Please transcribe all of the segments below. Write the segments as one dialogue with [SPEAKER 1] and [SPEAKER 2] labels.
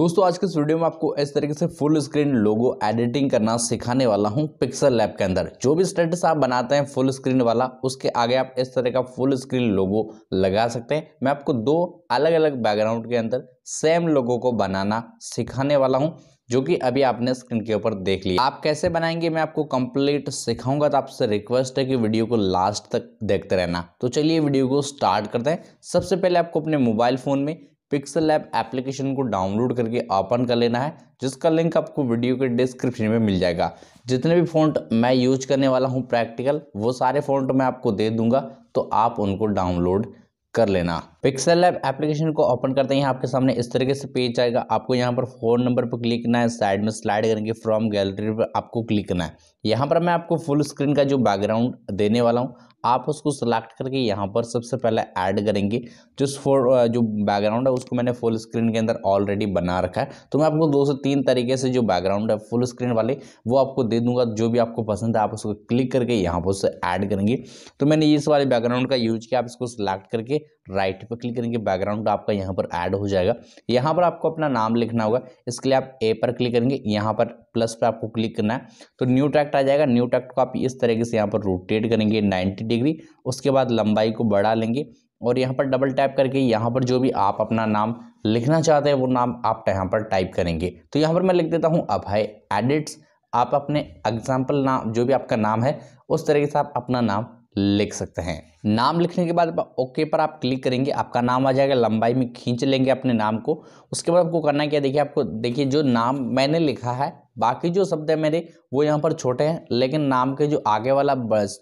[SPEAKER 1] दोस्तों आज के इस वीडियो में आपको इस तरीके से फुल स्क्रीन लोगो एडिटिंग करना सिखाने वाला हूं पिक्सल लैब के अंदर जो भी स्टेटस आप बनाते हैं फुल स्क्रीन वाला उसके आगे आप इस तरह का फुल स्क्रीन लोगो लगा सकते हैं मैं आपको दो अलग अलग बैकग्राउंड के अंदर सेम लोगो को बनाना सिखाने वाला हूँ जो कि अभी आपने स्क्रीन के ऊपर देख लिया आप कैसे बनाएंगे मैं आपको कंप्लीट सिखाऊंगा तो आपसे रिक्वेस्ट है कि वीडियो को लास्ट तक देखते रहना तो चलिए वीडियो को स्टार्ट करते हैं सबसे पहले आपको अपने मोबाइल फ़ोन में पिक्सल लैब एप्लीकेशन को डाउनलोड करके ओपन कर लेना है जिसका लिंक आपको वीडियो के डिस्क्रिप्शन में मिल जाएगा जितने भी फ़ॉन्ट मैं यूज करने वाला हूँ प्रैक्टिकल वो सारे फ़ॉन्ट मैं आपको दे दूंगा तो आप उनको डाउनलोड कर लेना पिक्सल लैब एप्लीकेशन को ओपन करते हैं आपके सामने इस तरीके से पेज आएगा आपको यहाँ पर फ़ोन नंबर पर क्लिक करना है साइड में स्लाइड करेंगे फ्रॉम गैलरी पर आपको क्लिक करना है यहाँ पर मैं आपको फुल स्क्रीन का जो बैकग्राउंड देने वाला हूँ आप उसको सेलेक्ट करके यहाँ पर सबसे पहले ऐड करेंगे uh, जो फोर जो बैकग्राउंड है उसको मैंने फुल स्क्रीन के अंदर ऑलरेडी बना रखा है तो मैं आपको दो से तीन तरीके से जो बैकग्राउंड है फुल स्क्रीन वाले वो आपको दे दूंगा जो भी आपको पसंद है आप उसको क्लिक करके यहाँ पर उससे ऐड करेंगे तो मैंने इस वाले बैकग्राउंड का यूज किया आप इसको सेलेक्ट करके राइट पर क्लिक करेंगे बैकग्राउंड आपका यहाँ पर ऐड हो जाएगा यहाँ पर आपको अपना नाम लिखना होगा इसके लिए आप ए पर क्लिक करेंगे यहाँ पर प्लस पर आपको क्लिक करना है तो न्यू ट्रैक्ट आ जाएगा न्यू ट्रैक्ट को आप इस तरीके से यहाँ पर रोटेट करेंगे नाइन्टी डिग्री उसके बाद लंबाई को बढ़ा लेंगे और यहाँ पर डबल टैप करके यहाँ पर जो भी आप अपना नाम लिखना चाहते हैं वो नाम आप यहाँ पर टाइप करेंगे तो यहाँ पर मैं लिख देता हूँ अभय एडिट्स आप अपने एग्जाम्पल नाम जो भी आपका नाम है उस तरीके से आप अपना नाम लिख सकते हैं नाम लिखने के बाद ओके पर आप क्लिक करेंगे आपका नाम आ जाएगा लंबाई में खींच लेंगे अपने नाम को उसके बाद आपको करना क्या देखिए आपको देखिए जो नाम मैंने लिखा है बाकी जो शब्द है मेरे वो यहाँ पर छोटे हैं लेकिन नाम के जो आगे वाला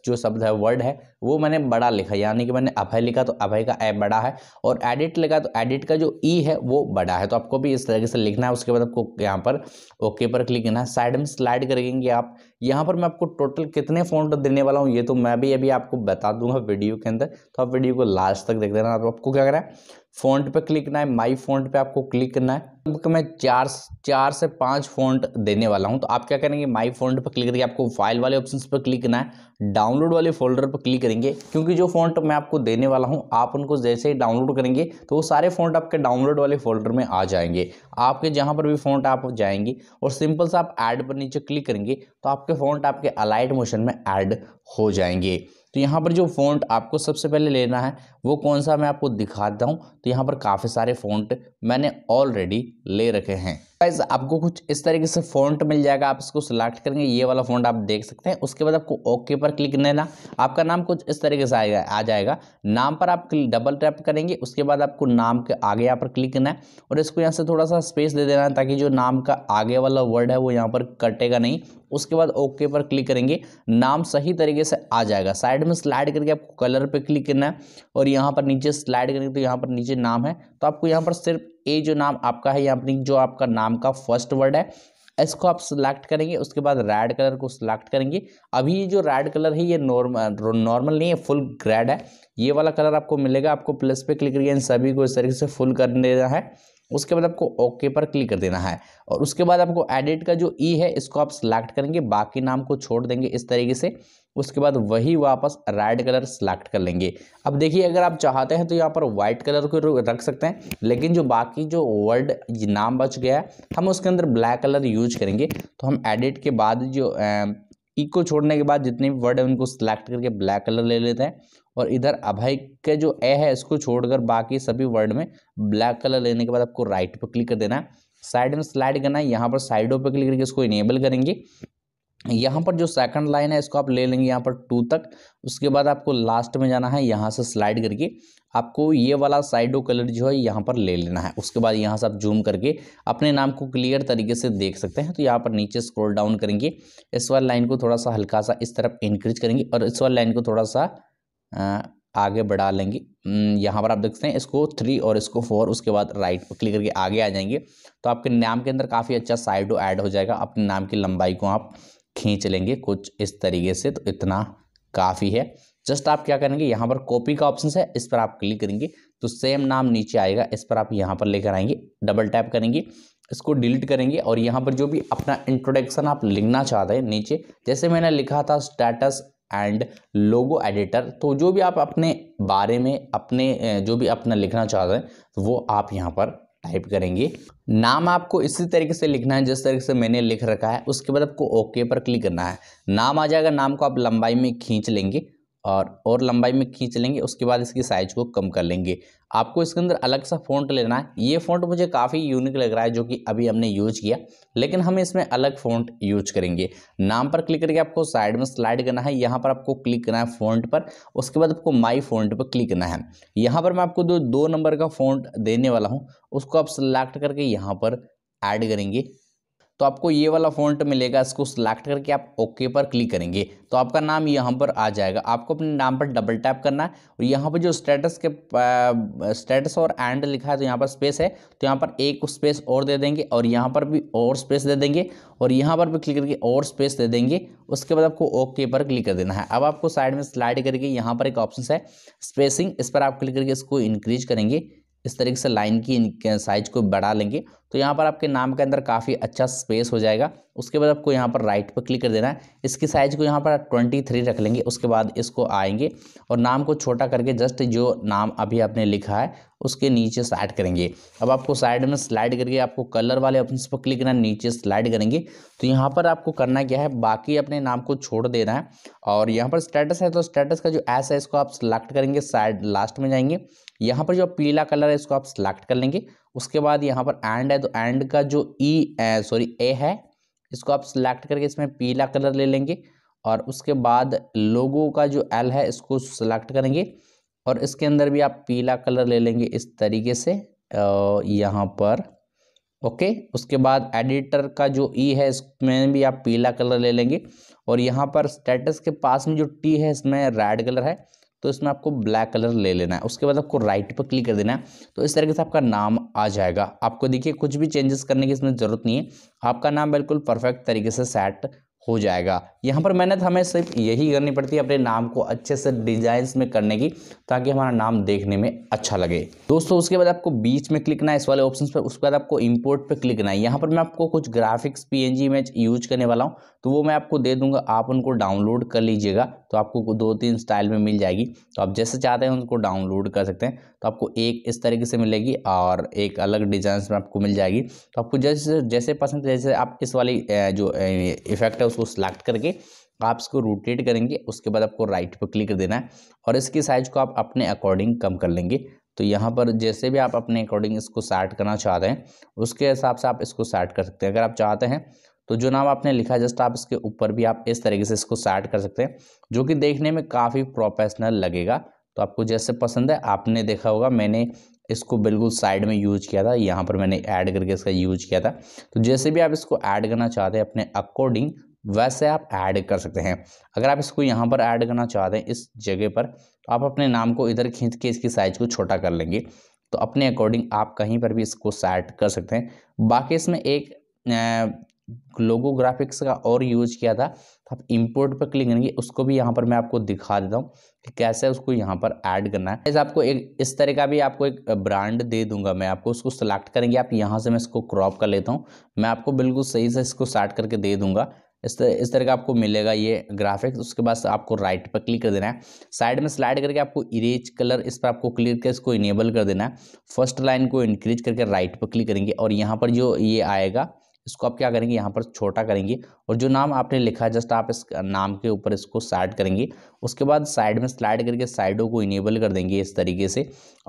[SPEAKER 1] जो शब्द है वर्ड है वो मैंने बड़ा लिखा यानी कि मैंने अभय लिखा तो अभय का ए बड़ा है और एडिट लिखा तो एडिट का जो ई e है वो बड़ा है तो आपको भी इस तरीके से लिखना है उसके बाद आपको यहाँ पर ओके पर क्लिक करना है साइड में स्लाइड करेंगे आप यहाँ पर मैं आपको टोटल कितने फोन देने वाला हूँ ये तो मैं भी अभी आपको बता दूंगा वीडियो के अंदर तो आप वीडियो को लास्ट तक देख देना तो आपको क्या करें फ़ॉन्ट पे क्लिक करना है माई फ़ॉन्ट पे आपको क्लिक करना है तो मैं चार चार से पांच फ़ॉन्ट देने वाला हूं तो आप क्या करेंगे माई फ़ॉन्ट पे क्लिक करके आपको फाइल वाले ऑप्शन पर क्लिक करना है डाउनलोड वाले फोल्डर पर क्लिक करेंगे क्योंकि जो फ़ॉन्ट मैं आपको देने वाला हूं आप उनको जैसे ही डाउनलोड करेंगे तो वो सारे फ़ॉन्ट आपके डाउनलोड वाले फोल्डर में आ जाएंगे आपके जहाँ पर भी फ़ॉन्ट आप जाएंगे और सिंपल से आप ऐड पर नीचे क्लिक करेंगे तो आपके फ़ॉन्ट आपके अलाइट मोशन में ऐड हो जाएंगे तो यहाँ पर जो फ़ॉन्ट आपको सबसे पहले लेना है वो कौन सा मैं आपको दिखाता हूँ तो यहाँ पर काफ़ी सारे फ़ॉन्ट मैंने ऑलरेडी ले रखे हैं गाइज आपको कुछ इस तरीके से फॉन्ट मिल जाएगा आप इसको सिलेक्ट करेंगे ये वाला फॉन्ट आप देख सकते हैं उसके बाद आपको ओके पर क्लिक देना आपका नाम कुछ इस तरीके से आएगा आ जाएगा नाम पर आप डबल टैप करेंगे उसके बाद आपको नाम के आगे यहाँ पर क्लिक करना है और इसको यहाँ से थोड़ा सा स्पेस दे देना है ताकि जो नाम का आगे वाला वर्ड है वो यहाँ पर कटेगा नहीं उसके बाद ओके पर क्लिक करेंगे नाम सही तरीके से आ जाएगा साइड में स्लाइड करके आपको कलर पर क्लिक करना है और यहाँ पर नीचे स्लाइड करेंगे तो यहाँ पर नीचे नाम है तो आपको यहाँ पर सिर्फ ए जो नाम आपका है यहाँ पर जो आपका नाम का फर्स्ट वर्ड है इसको आप सिलेक्ट करेंगे उसके बाद रेड कलर को सिलेक्ट करेंगे अभी जो रेड कलर है ये नॉर्मल नॉर्मल नहीं है फुल ग्रेड है ये वाला कलर आपको मिलेगा आपको प्लस पे क्लिक करके इन सभी को इस तरीके से फुल कर देना है उसके बाद आपको ओके पर क्लिक कर देना है और उसके बाद आपको एडिट का जो ई e है इसको आप सिलेक्ट करेंगे बाकी नाम को छोड़ देंगे इस तरीके से उसके बाद वही वापस रेड कलर सेलेक्ट कर लेंगे अब देखिए अगर आप चाहते हैं तो यहाँ पर वाइट कलर को रख सकते हैं लेकिन जो बाकी जो वर्ड नाम बच गया है हम उसके अंदर ब्लैक कलर यूज करेंगे तो हम एडिट के बाद जो ई e को छोड़ने के बाद जितने भी वर्ड है उनको सिलेक्ट करके ब्लैक कलर ले लेते हैं और इधर अभय के जो ए है इसको छोड़कर बाकी सभी वर्ड में ब्लैक कलर लेने के बाद आपको राइट पर क्लिक कर देना है साइड में स्लाइड करना है यहाँ पर साइडों पर क्लिक करके इसको इनेबल करेंगे यहाँ पर जो सेकंड लाइन है इसको आप ले लेंगे यहाँ पर टू तक उसके बाद आपको लास्ट में जाना है यहाँ से स्लाइड करके आपको ये वाला साइडो कलर जो है यहाँ पर ले लेना है उसके बाद यहाँ से आप जूम करके अपने नाम को क्लियर तरीके से देख सकते हैं तो यहाँ पर नीचे स्क्रॉल डाउन करेंगे इस वाली लाइन को थोड़ा सा हल्का सा इस तरफ इंक्रीज करेंगे और इस वाली लाइन को थोड़ा सा आगे बढ़ा लेंगे यहाँ पर आप देखते हैं इसको थ्री और इसको फोर उसके बाद राइट पर क्लिक करके आगे आ जाएंगे तो आपके नाम के अंदर काफ़ी अच्छा साइडो ऐड हो जाएगा अपने नाम की लंबाई को आप खींच लेंगे कुछ इस तरीके से तो इतना काफ़ी है जस्ट आप क्या करेंगे यहाँ पर कॉपी का ऑप्शन है इस पर आप क्लिक करेंगे तो सेम नाम नीचे आएगा इस पर आप यहाँ पर लेकर आएंगे डबल टैप करेंगे इसको डिलीट करेंगे और यहाँ पर जो भी अपना इंट्रोडक्शन आप लिखना चाहते हैं नीचे जैसे मैंने लिखा था स्टेटस एंड लोगो एडिटर तो जो भी आप अपने बारे में अपने जो भी अपना लिखना चाहते हैं तो वो आप यहाँ पर टाइप करेंगे नाम आपको इसी तरीके से लिखना है जिस तरीके से मैंने लिख रखा है उसके बाद आपको ओके पर क्लिक करना है नाम आ जाएगा नाम को आप लंबाई में खींच लेंगे और और लंबाई में खींच लेंगे उसके बाद इसकी साइज को कम कर लेंगे आपको इसके अंदर अलग सा फ़ॉन्ट लेना है ये फ़ॉन्ट मुझे काफ़ी यूनिक लग रहा है जो कि अभी हमने यूज किया लेकिन हम इसमें अलग फ़ॉन्ट यूज करेंगे नाम पर क्लिक करके आपको साइड में स्लाइड करना है यहाँ पर आपको क्लिक करना है फ़ॉन्ट पर उसके बाद आपको माई फ़ॉन्ट पर क्लिक करना है यहाँ पर मैं आपको दो दो नंबर का फ़ॉन्ट देने वाला हूँ उसको आप सिलेक्ट करके यहाँ पर ऐड करेंगे तो आपको ये वाला फॉन्ट मिलेगा इसको सिलेक्ट करके आप ओके पर क्लिक करेंगे तो आपका नाम यहाँ पर आ जाएगा आपको अपने नाम पर डबल टैप करना है और यहाँ पर जो स्टेटस के स्टेटस और एंड लिखा है तो यहाँ पर स्पेस है तो यहाँ पर एक स्पेस और दे देंगे और यहाँ पर भी और स्पेस दे देंगे और यहाँ पर भी क्लिक करके और स्पेस दे देंगे उसके बाद आपको ओके पर क्लिक कर देना है अब आपको साइड में स्लाइड करके यहाँ पर एक ऑप्शन है स्पेसिंग इस पर आप क्लिक करके इसको इंक्रीज करेंगे इस तरीके से लाइन की साइज को बढ़ा लेंगे तो यहाँ पर आपके नाम के अंदर काफ़ी अच्छा स्पेस हो जाएगा उसके बाद आपको यहाँ पर राइट पर क्लिक कर देना है इसकी साइज़ को यहाँ पर आप ट्वेंटी थ्री रख लेंगे उसके बाद इसको आएंगे और नाम को छोटा करके जस्ट जो नाम अभी आपने लिखा है उसके नीचे स्लाइड करेंगे अब आपको साइड में स्लाइड करके आपको कलर वाले ऑप्शन पर क्लिक करना नीचे स्लाइड करेंगे तो यहाँ पर आपको करना क्या है बाकी अपने नाम को छोड़ देना है और यहाँ पर स्टेटस है तो स्टेटस का जो ऐसा है इसको आप सिलेक्ट करेंगे साइड लास्ट में जाएंगे यहाँ पर जो पीला कलर है इसको आप सिलेक्ट कर लेंगे उसके बाद यहाँ पर एंड है तो एंड का जो ई e, सॉरी ए है इसको आप सिलेक्ट करके इसमें पीला कलर ले लेंगे और उसके बाद लोगो का जो एल है इसको सिलेक्ट करेंगे और इसके अंदर भी आप पीला कलर ले लेंगे इस तरीके से यहाँ पर ओके उसके बाद एडिटर का जो ई e है इसमें भी आप पीला कलर ले लेंगे और यहाँ पर स्टेटस के पास में जो टी है इसमें रेड कलर है तो इसमें आपको ब्लैक कलर ले लेना है उसके बाद आपको राइट पर क्लिक कर देना है तो इस तरीके से आपका नाम आ जाएगा आपको देखिए कुछ भी चेंजेस करने की इसमें ज़रूरत नहीं है आपका नाम बिल्कुल परफेक्ट तरीके से सेट हो जाएगा यहाँ पर मेहनत हमें सिर्फ यही करनी पड़ती है अपने नाम को अच्छे से डिजाइंस में करने की ताकि हमारा नाम देखने में अच्छा लगे दोस्तों उसके बाद आपको बीच में क्लिक करना है इस वाले ऑप्शन पर उसके बाद आपको इंपोर्ट पे क्लिक करना है यहाँ पर मैं आपको कुछ ग्राफिक्स पीएनजी इमेज यूज करने वाला हूँ तो वो मैं आपको दे दूंगा आप उनको डाउनलोड कर लीजिएगा तो आपको दो तीन स्टाइल में मिल जाएगी तो आप जैसे चाहते हैं उनको डाउनलोड कर सकते हैं तो आपको एक इस तरीके से मिलेगी और एक अलग डिजाइन में आपको मिल जाएगी तो आपको जैसे जैसे पसंद जैसे आप इस वाली जो इफेक्ट है उसको सिलेक्ट करके आप इसको रोटेट करेंगे उसके बाद आपको राइट पर क्लिक कर देना है और इसकी साइज़ को आप अपने अकॉर्डिंग कम कर लेंगे तो यहाँ पर जैसे भी आप अपने अकॉर्डिंग इसको सेट करना चाहते हैं उसके हिसाब से आप इसको सेट कर सकते हैं अगर आप चाहते हैं तो जो नाम आपने लिखा जस्ट आप इसके ऊपर भी आप इस तरीके से इसको सैड कर सकते हैं जो कि देखने में काफ़ी प्रोफेशनल लगेगा तो आपको जैसे पसंद है आपने देखा होगा मैंने इसको बिल्कुल साइड में यूज किया था यहाँ पर मैंने ऐड करके इसका यूज किया था तो जैसे भी आप इसको ऐड करना चाहते हैं अपने अकॉर्डिंग वैसे आप ऐड कर सकते हैं अगर आप इसको यहाँ पर ऐड करना चाहते हैं इस जगह पर तो आप अपने नाम को इधर खींच के इसकी साइज़ को छोटा कर लेंगे तो अपने अकॉर्डिंग आप कहीं पर भी इसको सेट कर सकते हैं बाकी इसमें एक लोगो ग्राफिक्स का और यूज किया था तो आप इंपोर्ट पर क्लिक करेंगे उसको भी यहाँ पर मैं आपको दिखा देता हूँ कि कैसे उसको यहाँ पर ऐड करना है आपको एक इस तरह का भी आपको एक ब्रांड दे दूंगा मैं आपको उसको सेलेक्ट करेंगे आप यहाँ से मैं इसको क्रॉप कर लेता हूँ मैं आपको बिल्कुल सही से इसको स्टार्ट करके दे दूंगा इस तरह इस तरह का आपको मिलेगा ये ग्राफिक्स उसके बाद आपको राइट पर क्लिक कर देना है साइड में स्लाइड करके आपको इरेज कलर इस पर आपको क्लिक करके इसको इनेबल कर देना है फर्स्ट लाइन को इंक्रीज करके राइट पर क्लिक करेंगे और यहाँ पर जो ये आएगा इसको आप क्या करेंगे यहाँ पर छोटा करेंगे और जो नाम आपने लिखा है जस्ट आप इस नाम के ऊपर इसको साइड करेंगे उसके बाद साइड में स्लाइड करके साइडों को इनेबल कर देंगे इस तरीके से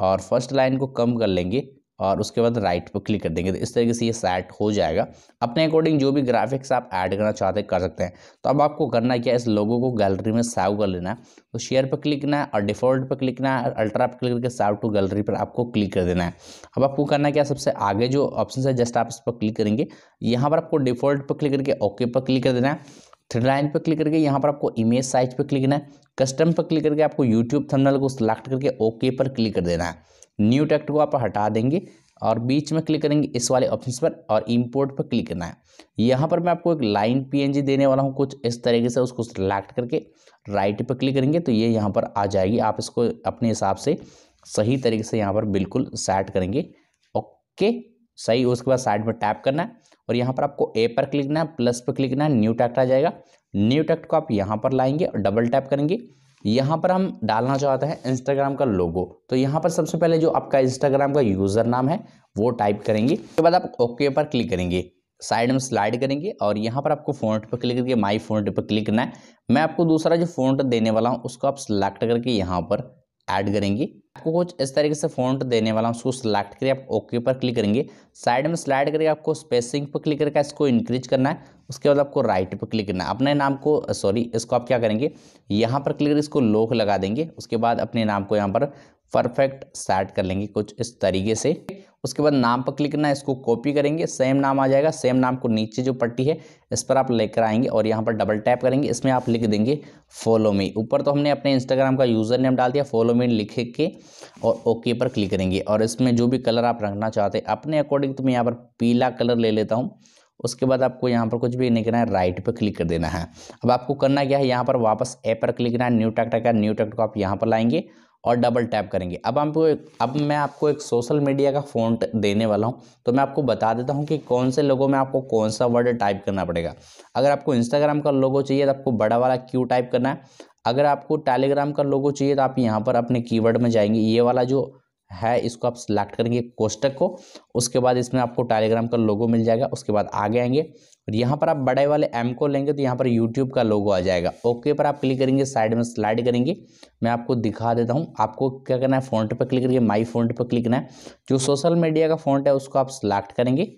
[SPEAKER 1] और फर्स्ट लाइन को कम कर लेंगे और उसके बाद राइट पर क्लिक कर देंगे तो इस तरीके से ये सेट हो जाएगा अपने अकॉर्डिंग जो भी ग्राफिक्स आप ऐड करना चाहते कर सकते हैं तो अब आपको करना क्या है इस लोगो को गैलरी में सेव कर लेना है तो शेयर पर क्लिक करना है और डिफॉल्ट पर क्लिक करना है अल्ट्रा पर क्लिक करके सेव टू गैलरी पर आपको क्लिक कर देना है अब आपको करना क्या सबसे आगे जो ऑप्शन है जस्ट आप इस पर क्लिक करेंगे यहाँ पर आपको डिफॉल्ट पर क्लिक करके ओके पर क्लिक कर देना है थ्री लाइन पर क्लिक करके यहाँ पर आपको इमेज साइज पर क्लिक करना है कस्टम पर क्लिक करके आपको यूट्यूब थंबनेल को सिलेक्ट करके ओके पर क्लिक कर देना है न्यू टैक्ट को आप हटा देंगे और बीच में क्लिक करेंगे इस वाले ऑप्शन पर और इंपोर्ट पर क्लिक करना है यहाँ पर मैं आपको एक लाइन पीएनजी देने वाला हूँ कुछ इस तरीके से उसको सिलेक्ट करके राइट पर क्लिक करेंगे तो ये यह यहाँ पर आ जाएगी आप इसको अपने हिसाब से सही तरीके से यहाँ पर बिल्कुल सेट करेंगे ओके सही उसके बाद साइड में टैप करना है और यहाँ पर आपको ए पर क्लिक करना है प्लस पर क्लिक करना है न्यू टैक्ट आ जाएगा न्यू टैक्ट को आप यहाँ पर लाएंगे और डबल टैप करेंगे यहाँ पर हम डालना चाहते हैं इंस्टाग्राम का लोगो तो यहाँ पर सबसे पहले जो आपका इंस्टाग्राम का यूज़र नाम है वो टाइप करेंगे उसके बाद आप ओके पर क्लिक करेंगे साइड में स्लाइड करेंगे और यहाँ पर आपको फोन पर क्लिक करके माई फोन पर क्लिक करना है मैं आपको दूसरा जो फोन देने वाला हूँ उसको आप सिलेक्ट करके यहाँ पर ऐड करेंगे आपको कुछ इस तरीके से फॉन्ट देने वाला हूँ उसको सिलेक्ट करिए आप ओके पर क्लिक करेंगे साइड में स्लाइड करके आपको स्पेसिंग पर क्लिक करके इसको इंक्रीज करना है उसके बाद आपको राइट पर क्लिक करना है अपने नाम को सॉरी इसको आप क्या करेंगे यहाँ पर क्लिक करके इसको लोक लगा देंगे उसके बाद अपने नाम को यहाँ पर परफेक्ट सेट कर लेंगे कुछ इस तरीके से उसके बाद नाम पर क्लिक करना है इसको कॉपी करेंगे सेम नाम आ जाएगा सेम नाम को नीचे जो पट्टी है इस पर आप लेकर आएंगे और यहाँ पर डबल टैप करेंगे इसमें आप लिख देंगे फॉलो मी ऊपर तो हमने अपने इंस्टाग्राम का यूज़र नेम डाल दिया फॉलो मी लिख के और ओके पर क्लिक करेंगे और इसमें जो भी कलर आप रखना चाहते हैं अपने अकॉर्डिंग तो मैं यहाँ पर पीला कलर ले लेता हूँ उसके बाद आपको यहाँ पर कुछ भी नहीं करना है राइट पर क्लिक कर देना है अब आपको करना क्या है यहाँ पर वापस ए पर क्लिक करना है न्यू टैक्ट का न्यू टैक्ट को आप यहाँ पर लाएंगे और डबल टैप करेंगे अब आपको अब मैं आपको एक सोशल मीडिया का फ़ॉन्ट देने वाला हूँ तो मैं आपको बता देता हूँ कि कौन से लोगों में आपको कौन सा वर्ड टाइप करना पड़ेगा अगर आपको इंस्टाग्राम का लोगो चाहिए तो आपको बड़ा वाला क्यू टाइप करना है अगर आपको टेलीग्राम का लोगो चाहिए तो आप यहाँ पर अपने कीवर्ड में जाएंगे ये वाला जो है इसको आप सिलेक्ट करेंगे कोष्टक को उसके बाद इसमें आपको टेलीग्राम का लोगो मिल जाएगा उसके बाद आगे आएंगे और यहाँ पर आप बड़े वाले एम को लेंगे तो यहाँ पर यूट्यूब का लोगो आ जाएगा ओके पर आप क्लिक करेंगे साइड में स्लाइड करेंगे मैं आपको दिखा देता हूँ आपको क्या करना है फ़ॉन्ट पर क्लिक करिए माई फ़ॉन्ट पर क्लिक करना है जो सोशल मीडिया का फ़ॉन्ट है उसको आप सिलेक्ट करेंगे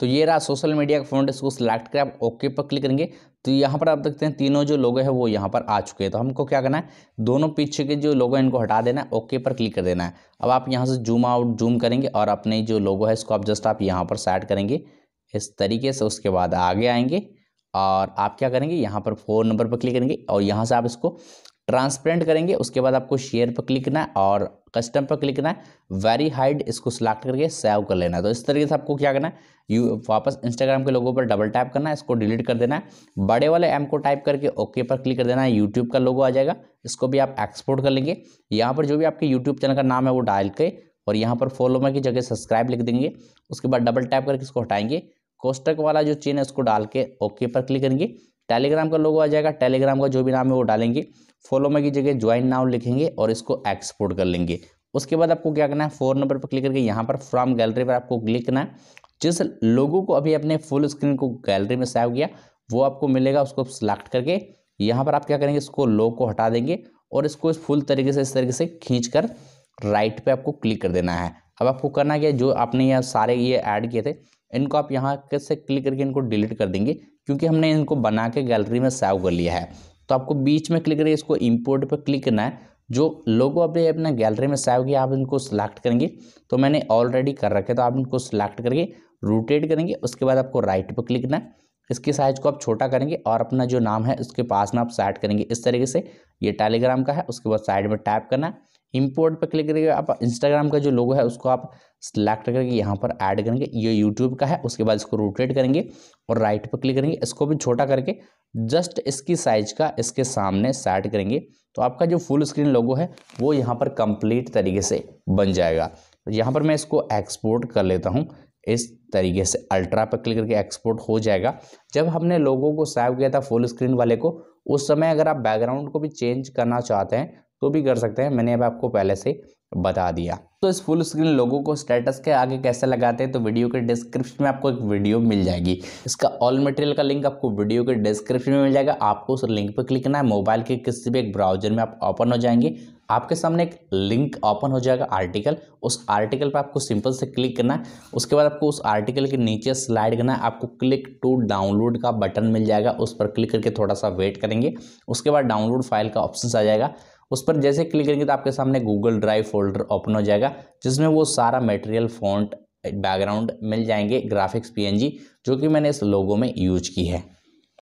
[SPEAKER 1] तो ये रहा सोशल मीडिया का फ्रंट इसको सिलेक्ट करें आप ओके पर क्लिक करेंगे तो यहाँ पर आप देखते हैं तीनों जो लोगो है वो यहाँ पर आ चुके हैं तो हमको क्या करना है दोनों पीछे के जो लोगो हैं इनको हटा देना है ओके पर क्लिक कर देना है अब आप यहाँ से जूम आउट जूम करेंगे और अपने जो लोगो है इसको आप जस्ट आप यहाँ पर सेट करेंगे इस तरीके से उसके बाद आगे आएंगे और आप क्या करेंगे यहाँ पर फ़ोन नंबर पर क्लिक करेंगे और यहाँ से आप इसको ट्रांसपेरेंट करेंगे उसके बाद आपको शेयर पर क्लिक करना और कस्टम पर क्लिक करना वेरी हाइड इसको सिलेक्ट करके सेव कर लेना तो इस तरीके से आपको क्या करना है यू वापस इंस्टाग्राम के लोगों पर डबल टैप करना है इसको डिलीट कर देना है बड़े वाले एम को टाइप करके ओके पर क्लिक कर देना है यूट्यूब का लोगो आ जाएगा इसको भी आप एक्सपोर्ट कर लेंगे यहाँ पर जो भी आपके यूट्यूब चैनल का नाम है वो डाल के और यहाँ पर फॉलो में की जगह सब्सक्राइब लिख देंगे उसके बाद डबल टैप करके इसको हटाएंगे कोस्टक वाला जो चेन है उसको डाल के ओके पर क्लिक करेंगे टेलीग्राम का लोगो आ जाएगा टेलीग्राम का जो भी नाम है वो डालेंगे फॉलो में की जगह ज्वाइन नाउ लिखेंगे और इसको एक्सपोर्ट कर लेंगे उसके बाद आपको क्या करना है फोर नंबर पर क्लिक करके यहाँ पर फ्रॉम गैलरी पर आपको क्लिक करना है जिस लोगों को अभी अपने फुल स्क्रीन को गैलरी में सेव किया वो आपको मिलेगा उसको सिलेक्ट करके यहाँ पर आप क्या करेंगे इसको लोग को हटा देंगे और इसको इस फुल तरीके से इस तरीके से खींच कर राइट पे आपको क्लिक कर देना है अब आपको करना क्या जो आपने यहाँ सारे ये ऐड किए थे इनको आप यहाँ से क्लिक करके इनको डिलीट कर देंगे क्योंकि हमने इनको बना के गैलरी में सेव कर लिया है तो आपको बीच में क्लिक करिए इसको इम्पोर्ट पर क्लिक करना है जो लोगो अपने अपना गैलरी में सेव किया आप इनको सिलेक्ट करेंगे तो मैंने ऑलरेडी कर रखे तो आप इनको सिलेक्ट करके रोटेट करेंगे उसके बाद आपको राइट पर क्लिक करना है इसके साइज को आप छोटा करेंगे और अपना जो नाम है उसके पास में आप सेट करेंगे इस तरीके से ये टेलीग्राम का है उसके बाद साइड में टैप करना है इम्पोर्ट पर क्लिक करेंगे आप इंस्टाग्राम का जो लोगो है उसको आप सिलेक्ट करके यहाँ पर ऐड करेंगे ये यूट्यूब का है उसके बाद इसको रोटेट करेंगे और राइट पर क्लिक करेंगे इसको भी छोटा करके जस्ट इसकी साइज का इसके सामने सेट करेंगे तो आपका जो फुल स्क्रीन लोगो है वो यहाँ पर कंप्लीट तरीके से बन जाएगा यहाँ पर मैं इसको एक्सपोर्ट कर लेता हूँ इस तरीके से अल्ट्रा पर क्लिक करके एक्सपोर्ट हो जाएगा जब हमने लोगों को सेव किया था फुल स्क्रीन वाले को उस समय अगर आप बैकग्राउंड को भी चेंज करना चाहते हैं तो भी कर सकते हैं मैंने अब आपको पहले से बता दिया तो इस फुल स्क्रीन लोगो को स्टेटस के आगे कैसे लगाते हैं तो वीडियो के डिस्क्रिप्शन में आपको एक वीडियो मिल जाएगी इसका ऑल मटेरियल का लिंक आपको वीडियो के डिस्क्रिप्शन में मिल जाएगा आपको उस लिंक पर क्लिक करना है मोबाइल के किसी भी एक ब्राउजर में आप ओपन हो जाएंगे आपके सामने एक लिंक ओपन हो जाएगा आर्टिकल उस आर्टिकल पर आपको सिंपल से क्लिक करना है उसके बाद आपको उस आर्टिकल के नीचे स्लाइड करना है आपको क्लिक टू डाउनलोड का बटन मिल जाएगा उस पर क्लिक करके थोड़ा सा वेट करेंगे उसके बाद डाउनलोड फाइल का ऑप्शन आ जाएगा उस पर जैसे क्लिक करेंगे तो आपके सामने गूगल ड्राइव फोल्डर ओपन हो जाएगा जिसमें वो सारा मटेरियल फॉन्ट बैकग्राउंड मिल जाएंगे ग्राफिक्स पीएनजी जो कि मैंने इस लोगो में यूज की है